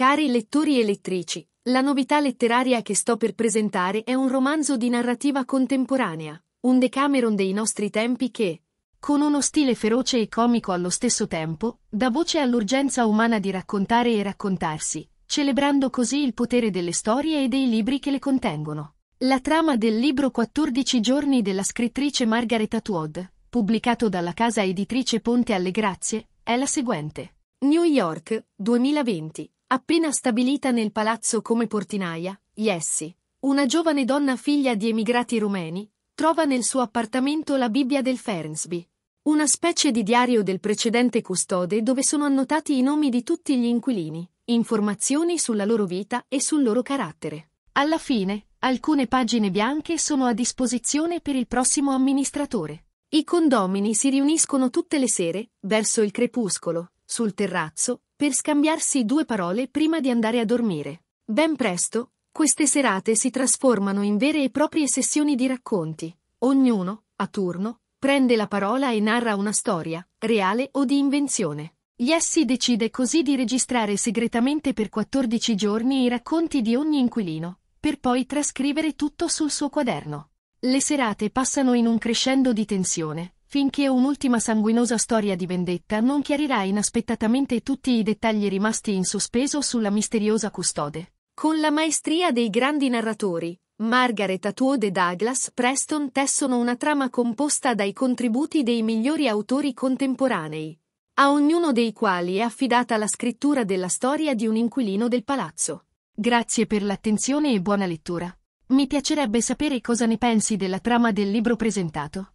Cari lettori e lettrici, la novità letteraria che sto per presentare è un romanzo di narrativa contemporanea, un decameron dei nostri tempi che, con uno stile feroce e comico allo stesso tempo, dà voce all'urgenza umana di raccontare e raccontarsi, celebrando così il potere delle storie e dei libri che le contengono. La trama del libro 14 giorni della scrittrice Margaret Atwood, pubblicato dalla casa editrice Ponte alle Grazie, è la seguente. New York, 2020. Appena stabilita nel palazzo come portinaia, Jessi, una giovane donna figlia di emigrati rumeni, trova nel suo appartamento la Bibbia del Fernsby, una specie di diario del precedente custode dove sono annotati i nomi di tutti gli inquilini, informazioni sulla loro vita e sul loro carattere. Alla fine, alcune pagine bianche sono a disposizione per il prossimo amministratore. I condomini si riuniscono tutte le sere, verso il crepuscolo, sul terrazzo, per scambiarsi due parole prima di andare a dormire. Ben presto, queste serate si trasformano in vere e proprie sessioni di racconti. Ognuno, a turno, prende la parola e narra una storia, reale o di invenzione. Jesse decide così di registrare segretamente per 14 giorni i racconti di ogni inquilino, per poi trascrivere tutto sul suo quaderno. Le serate passano in un crescendo di tensione, finché un'ultima sanguinosa storia di vendetta non chiarirà inaspettatamente tutti i dettagli rimasti in sospeso sulla misteriosa custode. Con la maestria dei grandi narratori, Margaret Atwood e Douglas Preston tessono una trama composta dai contributi dei migliori autori contemporanei, a ognuno dei quali è affidata la scrittura della storia di un inquilino del palazzo. Grazie per l'attenzione e buona lettura. Mi piacerebbe sapere cosa ne pensi della trama del libro presentato.